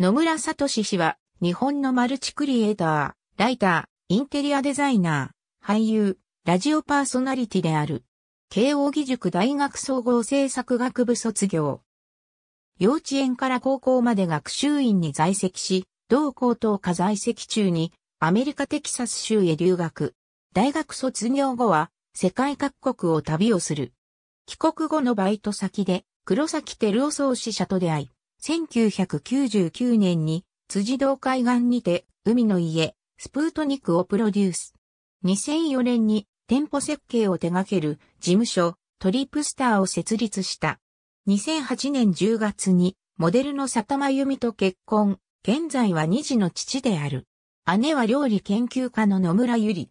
野村聡氏は、日本のマルチクリエイター、ライター、インテリアデザイナー、俳優、ラジオパーソナリティである。慶應義塾大学総合政策学部卒業。幼稚園から高校まで学習院に在籍し、同高等科在籍中にアメリカテキサス州へ留学。大学卒業後は世界各国を旅をする。帰国後のバイト先で黒崎照夫創始者と出会い、1999年に辻堂海岸にて海の家、スプートニクをプロデュース。2004年に店舗設計を手掛ける事務所トリップスターを設立した。2008年10月にモデルの里真由美と結婚、現在は2児の父である。姉は料理研究家の野村ゆり。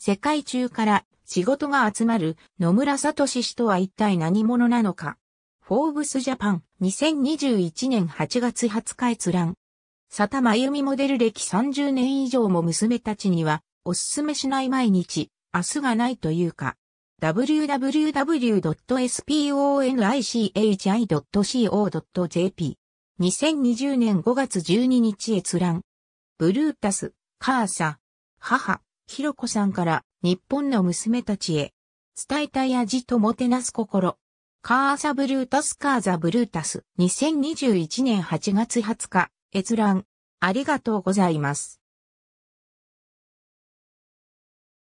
世界中から仕事が集まる野村聡氏とは一体何者なのか。フォーブスジャパン2021年8月20日閲覧。佐田真由美モデル歴30年以上も娘たちには、おすすめしない毎日、明日がないというか、www.sponichi.co.jp 2020年5月12日閲覧。ブルータス、カーサ、母、ひろこさんから日本の娘たちへ、伝えたい味ともてなす心。カーサブルータスカーザブルータス2021年8月20日閲覧ありがとうございます。